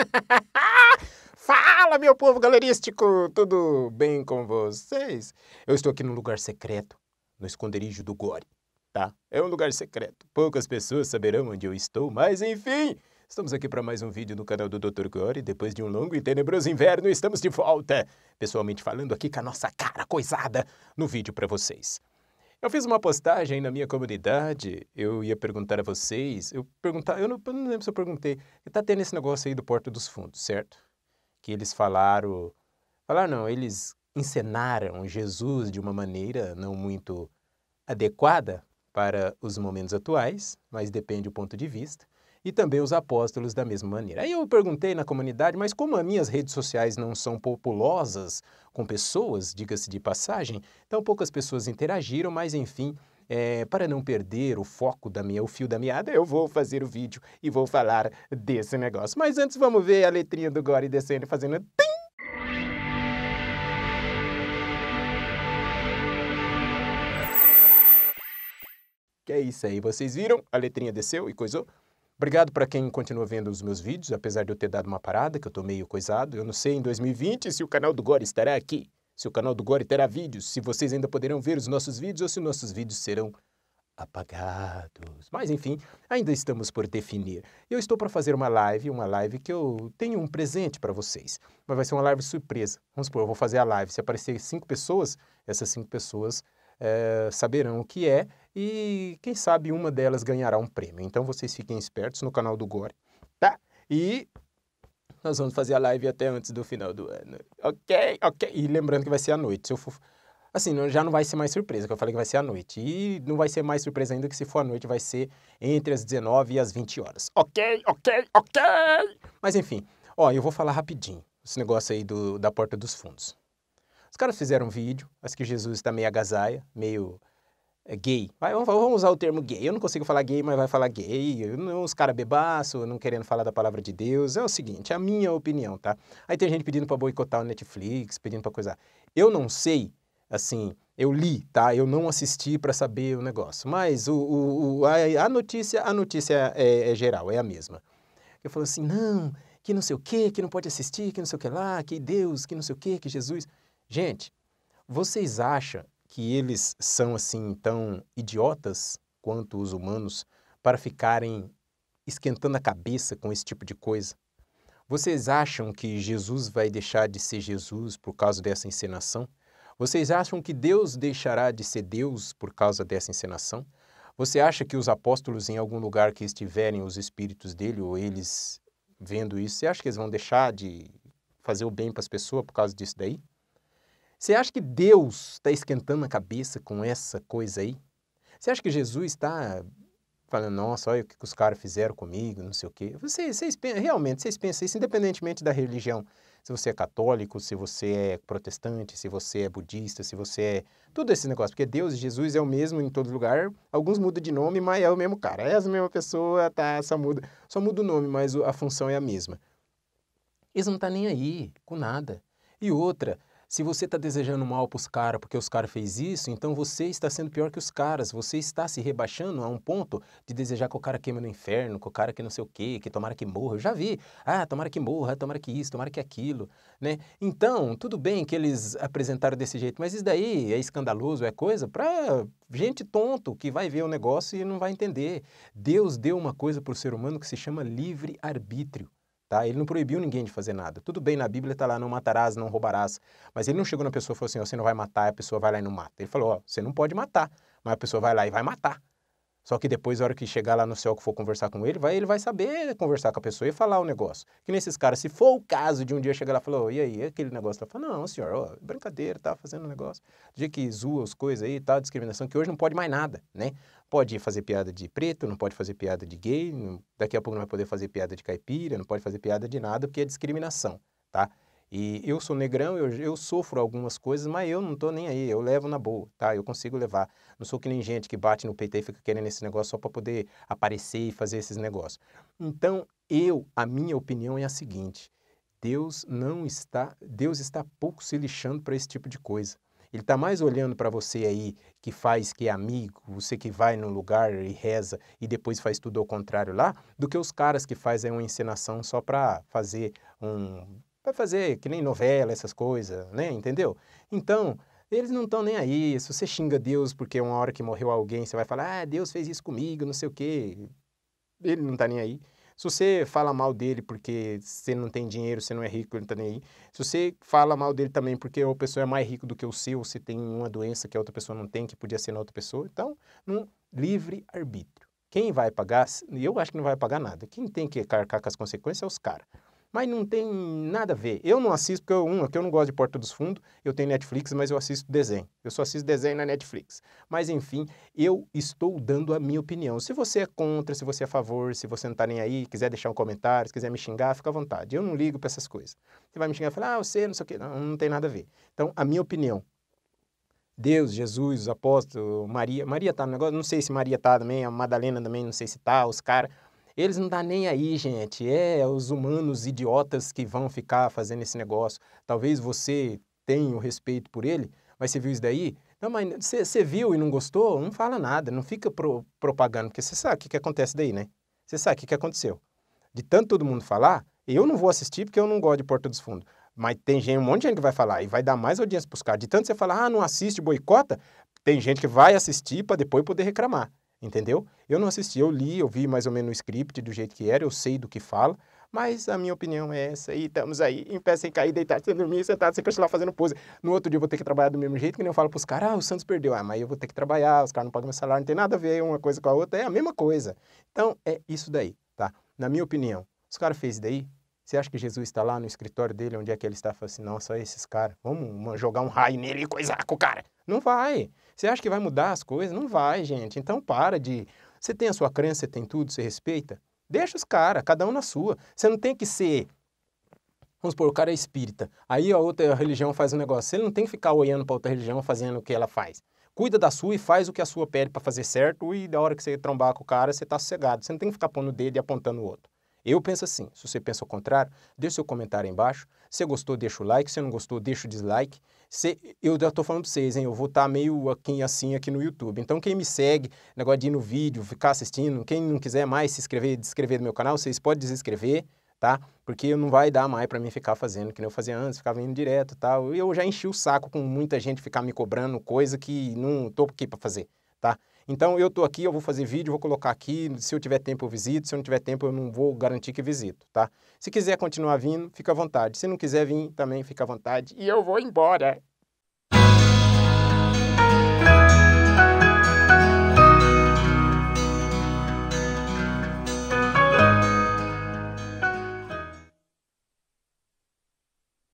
Fala, meu povo galerístico! Tudo bem com vocês? Eu estou aqui num lugar secreto, no esconderijo do Gore, tá? É um lugar secreto. Poucas pessoas saberão onde eu estou, mas enfim, Estamos aqui para mais um vídeo no canal do Dr. Gore. Depois de um longo e tenebroso inverno, estamos de volta, pessoalmente falando aqui com a nossa cara coisada no vídeo para vocês. Eu fiz uma postagem na minha comunidade, eu ia perguntar a vocês, eu perguntar, eu não, eu não lembro se eu perguntei, está tendo esse negócio aí do Porto dos Fundos, certo? Que eles falaram, falaram não, eles encenaram Jesus de uma maneira não muito adequada para os momentos atuais, mas depende do ponto de vista e também os apóstolos da mesma maneira. Aí eu perguntei na comunidade, mas como as minhas redes sociais não são populosas com pessoas, diga-se de passagem, então poucas pessoas interagiram, mas enfim. É, para não perder o foco da minha, o fio da meada, eu vou fazer o vídeo e vou falar desse negócio. Mas antes vamos ver a letrinha do Gore descendo fazendo tim! Que é isso aí, vocês viram? A letrinha desceu e coisou? Obrigado para quem continua vendo os meus vídeos, apesar de eu ter dado uma parada, que eu estou meio coisado. Eu não sei em 2020 se o canal do Gore estará aqui, se o canal do Gore terá vídeos, se vocês ainda poderão ver os nossos vídeos ou se nossos vídeos serão apagados. Mas enfim, ainda estamos por definir. Eu estou para fazer uma live, uma live que eu tenho um presente para vocês, mas vai ser uma live surpresa. Vamos supor, eu vou fazer a live. Se aparecer cinco pessoas, essas cinco pessoas é, saberão o que é e quem sabe uma delas ganhará um prêmio. Então vocês fiquem espertos no canal do Gore, tá? E nós vamos fazer a live até antes do final do ano. Ok, ok. E lembrando que vai ser à noite. Se eu for... Assim, já não vai ser mais surpresa, que eu falei que vai ser à noite. E não vai ser mais surpresa ainda que se for à noite, vai ser entre as 19 e as 20 horas. Ok, ok, ok! Mas enfim, ó, eu vou falar rapidinho esse negócio aí do, da porta dos fundos. Os caras fizeram um vídeo, acho que Jesus está meio agasalha, meio é gay. Vai, vamos, vamos, usar o termo gay. Eu não consigo falar gay, mas vai falar gay. Eu não, os caras bebaço, não querendo falar da palavra de Deus. É o seguinte, é a minha opinião, tá? Aí tem gente pedindo para boicotar o Netflix, pedindo para coisa. Eu não sei, assim, eu li, tá? Eu não assisti para saber o negócio. Mas o, o, o a, a, notícia, a notícia é, é geral, é a mesma. Eu falo assim, não, que não sei o quê, que não pode assistir, que não sei o que lá, que Deus, que não sei o quê, que Jesus. Gente, vocês acham que eles são assim tão idiotas quanto os humanos para ficarem esquentando a cabeça com esse tipo de coisa? Vocês acham que Jesus vai deixar de ser Jesus por causa dessa encenação? Vocês acham que Deus deixará de ser Deus por causa dessa encenação? Você acha que os apóstolos, em algum lugar que estiverem, os espíritos dele ou eles vendo isso, você acha que eles vão deixar de fazer o bem para as pessoas por causa disso daí? Você acha que Deus está esquentando a cabeça com essa coisa aí? Você acha que Jesus está falando, nossa, olha o que os caras fizeram comigo, não sei o quê? Vocês, vocês realmente, vocês pensam isso independentemente da religião. Se você é católico, se você é protestante, se você é budista, se você é... Tudo esse negócio, porque Deus e Jesus é o mesmo em todo lugar. Alguns mudam de nome, mas é o mesmo cara. É a mesma pessoa, tá, só muda, só muda o nome, mas a função é a mesma. Eles não estão tá nem aí com nada. E outra, se você está desejando mal para os caras porque os caras fez isso, então você está sendo pior que os caras. Você está se rebaixando a um ponto de desejar que o cara queime no inferno, que o cara que não sei o quê, que tomara que morra. Eu já vi. Ah, tomara que morra, tomara que isso, tomara que aquilo. Né? Então, tudo bem que eles apresentaram desse jeito, mas isso daí é escandaloso, é coisa para gente tonto que vai ver o negócio e não vai entender. Deus deu uma coisa para o ser humano que se chama livre-arbítrio. Tá? Ele não proibiu ninguém de fazer nada. Tudo bem, na Bíblia está lá, não matarás, não roubarás. Mas ele não chegou na pessoa e falou assim, oh, você não vai matar, a pessoa vai lá e não mata. Ele falou, oh, você não pode matar, mas a pessoa vai lá e vai matar. Só que depois, a hora que chegar lá no céu que for conversar com ele, vai, ele vai saber conversar com a pessoa e falar o negócio. Que nesses caras, se for o caso de um dia chegar lá e falar, oh, e aí, aquele negócio, tá falando, não, senhor, brincadeira, tá fazendo um negócio. de dia que zoa as coisas aí, tal, tá, discriminação, que hoje não pode mais nada, né? Pode fazer piada de preto, não pode fazer piada de gay, daqui a pouco não vai poder fazer piada de caipira, não pode fazer piada de nada, porque é discriminação, tá? E eu sou negrão, eu, eu sofro algumas coisas, mas eu não estou nem aí, eu levo na boa, tá? Eu consigo levar. Não sou que nem gente que bate no peito e fica querendo esse negócio só para poder aparecer e fazer esses negócios. Então, eu, a minha opinião é a seguinte: Deus não está, Deus está pouco se lixando para esse tipo de coisa. Ele está mais olhando para você aí que faz, que é amigo, você que vai num lugar e reza e depois faz tudo ao contrário lá, do que os caras que fazem uma encenação só para fazer um para fazer que nem novela, essas coisas, né? Entendeu? Então, eles não estão nem aí. Se você xinga Deus porque uma hora que morreu alguém, você vai falar, ah, Deus fez isso comigo, não sei o quê. Ele não está nem aí. Se você fala mal dele porque você não tem dinheiro, você não é rico, ele não está nem aí. Se você fala mal dele também porque a pessoa é mais rica do que o seu, você tem uma doença que a outra pessoa não tem, que podia ser na outra pessoa. Então, um livre arbítrio. Quem vai pagar, eu acho que não vai pagar nada. Quem tem que carcar com as consequências é os caras. Mas não tem nada a ver. Eu não assisto, porque eu, um, aqui eu não gosto de Porta dos Fundos, eu tenho Netflix, mas eu assisto desenho. Eu só assisto desenho na Netflix. Mas, enfim, eu estou dando a minha opinião. Se você é contra, se você é a favor, se você não está nem aí, quiser deixar um comentário, se quiser me xingar, fica à vontade. Eu não ligo para essas coisas. Você vai me xingar e falar, ah, você não sei o quê. Não, não tem nada a ver. Então, a minha opinião. Deus, Jesus, os apóstolos, Maria. Maria está no negócio? Não sei se Maria está também, a Madalena também, não sei se está. os caras. Eles não dá nem aí, gente. É, é os humanos idiotas que vão ficar fazendo esse negócio. Talvez você tenha o respeito por ele, mas você viu isso daí? Não, mas você viu e não gostou? Não fala nada, não fica pro, propagando, porque você sabe o que, que acontece daí, né? Você sabe o que, que aconteceu. De tanto todo mundo falar, eu não vou assistir porque eu não gosto de Porta dos Fundos. Mas tem gente, um monte de gente que vai falar e vai dar mais audiência para os caras. De tanto você falar, ah, não assiste, boicota, tem gente que vai assistir para depois poder reclamar entendeu? Eu não assisti, eu li, eu vi mais ou menos o script do jeito que era, eu sei do que fala, mas a minha opinião é essa, e estamos aí, em pé, sem cair, deitado, sem dormir, sentado, sem lá fazendo pose. No outro dia eu vou ter que trabalhar do mesmo jeito, que nem eu falo os caras, ah, o Santos perdeu, ah, mas eu vou ter que trabalhar, os caras não pagam meu salário, não tem nada a ver uma coisa com a outra, é a mesma coisa. Então, é isso daí, tá? Na minha opinião, os caras fez daí você acha que Jesus está lá no escritório dele, onde é que ele está? Fala assim, não, só esses caras. Vamos jogar um raio nele e coisar com o cara. Não vai. Você acha que vai mudar as coisas? Não vai, gente. Então para de. Você tem a sua crença, você tem tudo, você respeita? Deixa os caras, cada um na sua. Você não tem que ser. Vamos supor, o cara é espírita. Aí a outra religião faz um negócio. Você não tem que ficar olhando para outra religião fazendo o que ela faz cuida da sua e faz o que a sua pede para fazer certo, e da hora que você trombar com o cara, você está sossegado. Você não tem que ficar pondo o dedo e apontando o outro. Eu penso assim. Se você pensa ao contrário, deixa seu comentário aí embaixo. Se gostou, deixa o like. Se não gostou, deixa o dislike. Se, eu já estou falando para vocês, hein? Eu vou estar tá meio aqui, assim aqui no YouTube. Então, quem me segue, negócio de ir no vídeo, ficar assistindo, quem não quiser mais se inscrever, descrever no meu canal, vocês podem desinscrever, tá? Porque não vai dar mais para mim ficar fazendo que eu fazia antes, ficava indo direto tal. Eu já enchi o saco com muita gente ficar me cobrando coisa que não tô aqui para fazer, tá? Então eu estou aqui, eu vou fazer vídeo, vou colocar aqui, se eu tiver tempo eu visito, se eu não tiver tempo eu não vou garantir que visito, tá? Se quiser continuar vindo, fica à vontade. Se não quiser vir também, fica à vontade. E eu vou embora.